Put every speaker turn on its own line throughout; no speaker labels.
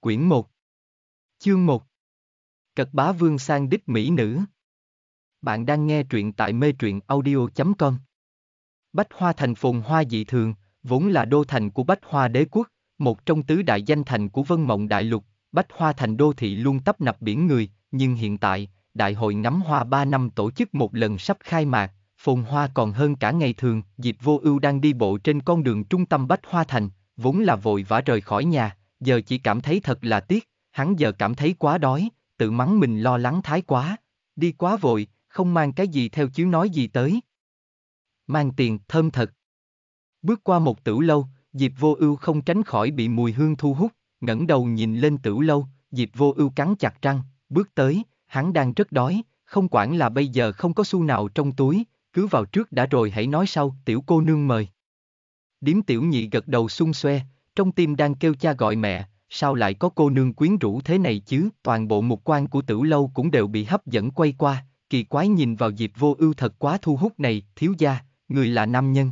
Quyển 1 Chương 1 Cật bá vương sang đích mỹ nữ Bạn đang nghe truyện tại mê truyện audio.com Bách Hoa thành phồn hoa dị thường, vốn là đô thành của Bách Hoa đế quốc, một trong tứ đại danh thành của Vân Mộng Đại Lục, Bách Hoa thành đô thị luôn tấp nập biển người, nhưng hiện tại, Đại hội ngắm hoa 3 năm tổ chức một lần sắp khai mạc, phồn hoa còn hơn cả ngày thường, Diệp Vô Ưu đang đi bộ trên con đường trung tâm Bách Hoa thành, vốn là vội vã rời khỏi nhà, giờ chỉ cảm thấy thật là tiếc, hắn giờ cảm thấy quá đói, tự mắng mình lo lắng thái quá, đi quá vội, không mang cái gì theo chứ nói gì tới. Mang tiền, thơm thật. Bước qua một tử lâu, Diệp Vô Ưu không tránh khỏi bị mùi hương thu hút, ngẩng đầu nhìn lên tử lâu, Diệp Vô Ưu cắn chặt răng, bước tới, hắn đang rất đói, không quản là bây giờ không có xu nào trong túi, cứ vào trước đã rồi hãy nói sau, tiểu cô nương mời. Điếm tiểu nhị gật đầu xung xoe, trong tim đang kêu cha gọi mẹ, sao lại có cô nương quyến rũ thế này chứ, toàn bộ mục quan của tử lâu cũng đều bị hấp dẫn quay qua, kỳ quái nhìn vào Diệp Vô Ưu thật quá thu hút này, thiếu gia, người là nam nhân.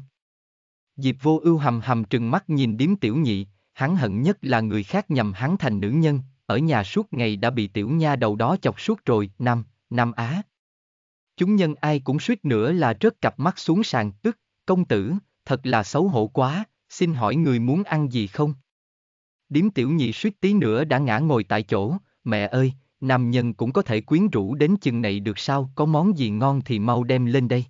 Diệp Vô Ưu hầm hầm trừng mắt nhìn điếm tiểu nhị, hắn hận nhất là người khác nhầm hắn thành nữ nhân, ở nhà suốt ngày đã bị tiểu nha đầu đó chọc suốt rồi, Nam, Nam Á. Chúng nhân ai cũng suýt nữa là rớt cặp mắt xuống sàn, tức, công tử, thật là xấu hổ quá, xin hỏi người muốn ăn gì không? Điếm tiểu nhị suýt tí nữa đã ngã ngồi tại chỗ, mẹ ơi, nam nhân cũng có thể quyến rũ đến chừng này được sao, có món gì ngon thì mau đem lên đây.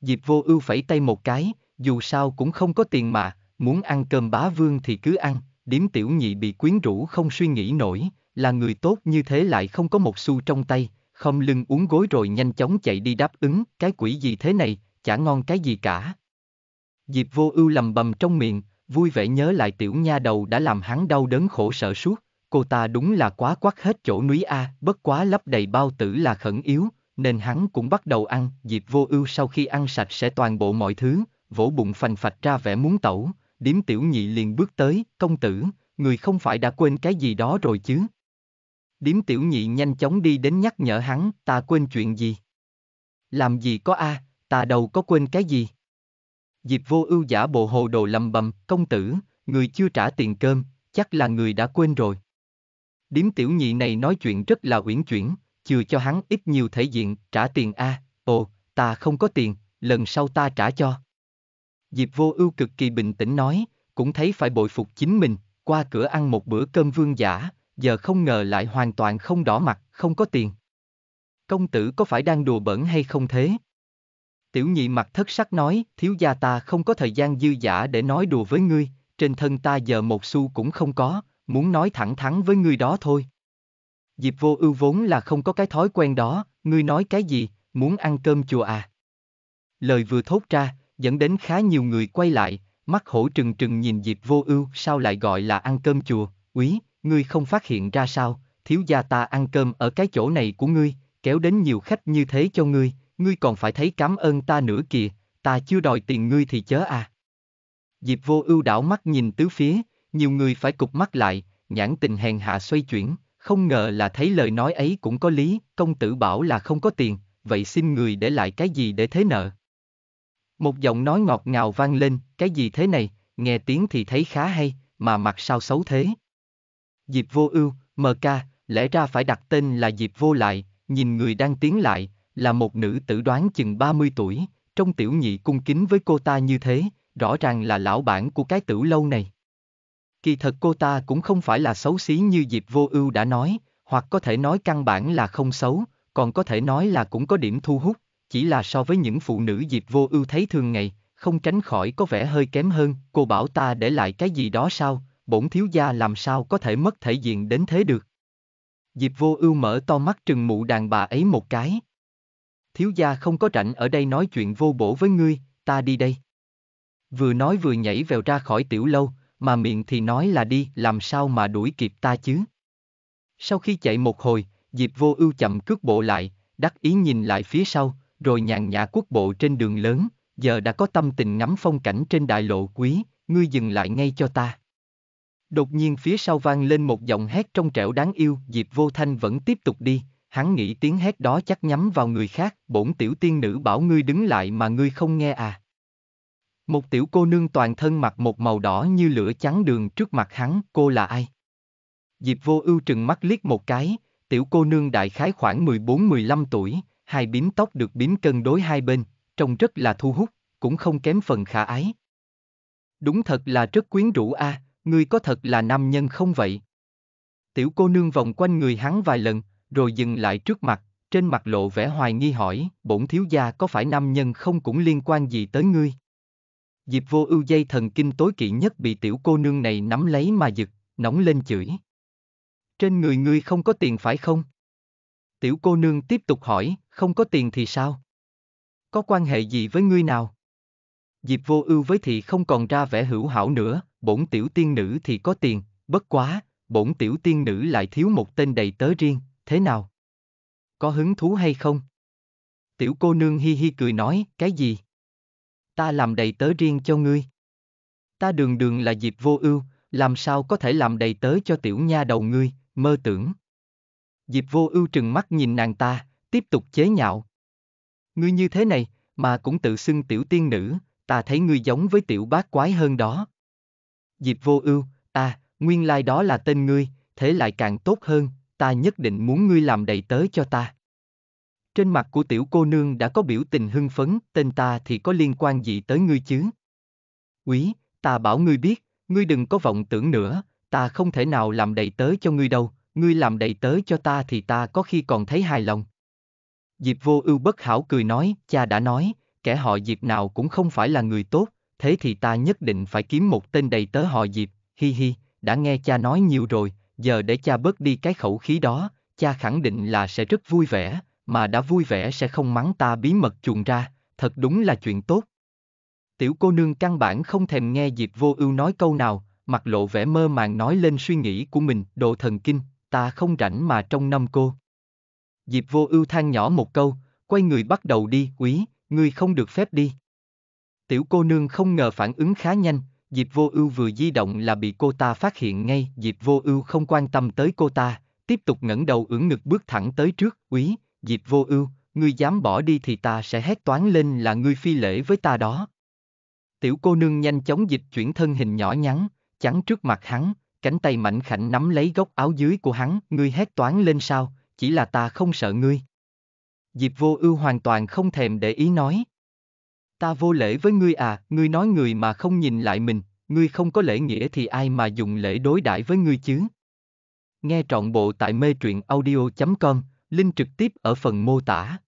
Diệp vô ưu phẩy tay một cái, dù sao cũng không có tiền mà, muốn ăn cơm bá vương thì cứ ăn, điếm tiểu nhị bị quyến rũ không suy nghĩ nổi, là người tốt như thế lại không có một xu trong tay, không lưng uống gối rồi nhanh chóng chạy đi đáp ứng, cái quỷ gì thế này, chả ngon cái gì cả. Diệp vô ưu lầm bầm trong miệng, vui vẻ nhớ lại tiểu nha đầu đã làm hắn đau đớn khổ sở suốt, cô ta đúng là quá quắc hết chỗ núi A, bất quá lấp đầy bao tử là khẩn yếu, nên hắn cũng bắt đầu ăn, Diệp vô ưu sau khi ăn sạch sẽ toàn bộ mọi thứ, vỗ bụng phành phạch ra vẻ muốn tẩu, điếm tiểu nhị liền bước tới, công tử, người không phải đã quên cái gì đó rồi chứ. Điếm tiểu nhị nhanh chóng đi đến nhắc nhở hắn, ta quên chuyện gì. Làm gì có A, ta đâu có quên cái gì. Diệp vô ưu giả bộ hồ đồ lầm bầm, công tử, người chưa trả tiền cơm, chắc là người đã quên rồi. Điếm tiểu nhị này nói chuyện rất là uyển chuyển, chừa cho hắn ít nhiều thể diện, trả tiền a, à, ồ, ta không có tiền, lần sau ta trả cho. Diệp vô ưu cực kỳ bình tĩnh nói, cũng thấy phải bội phục chính mình, qua cửa ăn một bữa cơm vương giả, giờ không ngờ lại hoàn toàn không đỏ mặt, không có tiền. Công tử có phải đang đùa bẩn hay không thế? Tiểu nhị mặt thất sắc nói, thiếu gia ta không có thời gian dư giả để nói đùa với ngươi, trên thân ta giờ một xu cũng không có, muốn nói thẳng thắn với ngươi đó thôi. Diệp vô ưu vốn là không có cái thói quen đó, ngươi nói cái gì, muốn ăn cơm chùa à. Lời vừa thốt ra, dẫn đến khá nhiều người quay lại, mắt hổ trừng trừng nhìn Diệp vô ưu sao lại gọi là ăn cơm chùa, quý, ngươi không phát hiện ra sao, thiếu gia ta ăn cơm ở cái chỗ này của ngươi, kéo đến nhiều khách như thế cho ngươi, ngươi còn phải thấy cảm ơn ta nữa kìa, ta chưa đòi tiền ngươi thì chớ à. Diệp vô ưu đảo mắt nhìn tứ phía, nhiều người phải cục mắt lại, nhãn tình hèn hạ xoay chuyển, không ngờ là thấy lời nói ấy cũng có lý, công tử bảo là không có tiền, vậy xin người để lại cái gì để thế nợ. Một giọng nói ngọt ngào vang lên, cái gì thế này, nghe tiếng thì thấy khá hay, mà mặt sao xấu thế. Diệp vô ưu, mờ ca, lẽ ra phải đặt tên là Diệp vô lại, nhìn người đang tiến lại, là một nữ tử đoán chừng 30 tuổi, trong tiểu nhị cung kính với cô ta như thế, rõ ràng là lão bản của cái tử lâu này. Kỳ thật cô ta cũng không phải là xấu xí như Diệp Vô Ưu đã nói, hoặc có thể nói căn bản là không xấu, còn có thể nói là cũng có điểm thu hút, chỉ là so với những phụ nữ Diệp Vô Ưu thấy thường ngày, không tránh khỏi có vẻ hơi kém hơn, cô bảo ta để lại cái gì đó sao, bổn thiếu gia làm sao có thể mất thể diện đến thế được. Diệp Vô Ưu mở to mắt trừng mụ đàn bà ấy một cái, thiếu gia không có rảnh ở đây nói chuyện vô bổ với ngươi, ta đi đây. Vừa nói vừa nhảy vèo ra khỏi tiểu lâu, mà miệng thì nói là đi, làm sao mà đuổi kịp ta chứ. Sau khi chạy một hồi, Diệp vô ưu chậm cước bộ lại, đắc ý nhìn lại phía sau, rồi nhàn nhã quốc bộ trên đường lớn, giờ đã có tâm tình ngắm phong cảnh trên đại lộ quý, ngươi dừng lại ngay cho ta. Đột nhiên phía sau vang lên một giọng hét trong trẻo đáng yêu, Diệp vô thanh vẫn tiếp tục đi, hắn nghĩ tiếng hét đó chắc nhắm vào người khác, bổn tiểu tiên nữ bảo ngươi đứng lại mà ngươi không nghe à. Một tiểu cô nương toàn thân mặc một màu đỏ như lửa trắng đường trước mặt hắn, cô là ai? Diệp vô ưu trừng mắt liếc một cái, tiểu cô nương đại khái khoảng 14-15 tuổi, hai bím tóc được bím cân đối hai bên, trông rất là thu hút, cũng không kém phần khả ái. Đúng thật là rất quyến rũ a, à, ngươi có thật là nam nhân không vậy? Tiểu cô nương vòng quanh người hắn vài lần, rồi dừng lại trước mặt, trên mặt lộ vẻ hoài nghi hỏi, bổn thiếu gia có phải nam nhân không cũng liên quan gì tới ngươi? Diệp vô ưu dây thần kinh tối kỵ nhất bị tiểu cô nương này nắm lấy mà giật, nóng lên chửi. Trên người ngươi không có tiền phải không? Tiểu cô nương tiếp tục hỏi, không có tiền thì sao? Có quan hệ gì với ngươi nào? Diệp vô ưu với thị không còn ra vẻ hữu hảo nữa, bổn tiểu tiên nữ thì có tiền, bất quá, bổn tiểu tiên nữ lại thiếu một tên đầy tớ riêng, thế nào? Có hứng thú hay không? Tiểu cô nương hi hi cười nói, cái gì? Ta làm đầy tớ riêng cho ngươi. Ta đường đường là dịp vô ưu, làm sao có thể làm đầy tớ cho tiểu nha đầu ngươi, mơ tưởng. Diệp vô ưu trừng mắt nhìn nàng ta, tiếp tục chế nhạo. Ngươi như thế này, mà cũng tự xưng tiểu tiên nữ, ta thấy ngươi giống với tiểu bát quái hơn đó. Diệp vô ưu, à, nguyên lai like đó là tên ngươi, thế lại càng tốt hơn, ta nhất định muốn ngươi làm đầy tớ cho ta. Trên mặt của tiểu cô nương đã có biểu tình hưng phấn, tên ta thì có liên quan gì tới ngươi chứ? Quý, ta bảo ngươi biết, ngươi đừng có vọng tưởng nữa, ta không thể nào làm đầy tớ cho ngươi đâu, ngươi làm đầy tớ cho ta thì ta có khi còn thấy hài lòng. Diệp vô ưu bất hảo cười nói, cha đã nói, kẻ họ Diệp nào cũng không phải là người tốt, thế thì ta nhất định phải kiếm một tên đầy tớ họ Diệp, hi hi, đã nghe cha nói nhiều rồi, giờ để cha bớt đi cái khẩu khí đó, cha khẳng định là sẽ rất vui vẻ, mà đã vui vẻ sẽ không mắng ta bí mật chuồn ra, thật đúng là chuyện tốt. Tiểu cô nương căn bản không thèm nghe Diệp Vô Ưu nói câu nào, mặt lộ vẻ mơ màng nói lên suy nghĩ của mình, độ thần kinh, ta không rảnh mà trong năm cô. Diệp Vô Ưu than nhỏ một câu, quay người bắt đầu đi, quý, ngươi không được phép đi. Tiểu cô nương không ngờ phản ứng khá nhanh, Diệp Vô Ưu vừa di động là bị cô ta phát hiện ngay, Diệp Vô Ưu không quan tâm tới cô ta, tiếp tục ngẩng đầu ưỡn ngực bước thẳng tới trước, Quý, Diệp Vô Ưu, ngươi dám bỏ đi thì ta sẽ hét toán lên là ngươi phi lễ với ta đó." Tiểu cô nương nhanh chóng dịch chuyển thân hình nhỏ nhắn, chắn trước mặt hắn, cánh tay mảnh khảnh nắm lấy góc áo dưới của hắn, "Ngươi hét toán lên sao, chỉ là ta không sợ ngươi." Diệp Vô Ưu hoàn toàn không thèm để ý nói. Ta vô lễ với ngươi à, ngươi nói người mà không nhìn lại mình, ngươi không có lễ nghĩa thì ai mà dùng lễ đối đãi với ngươi chứ? Nghe trọn bộ tại mê truyện audio.com, link trực tiếp ở phần mô tả.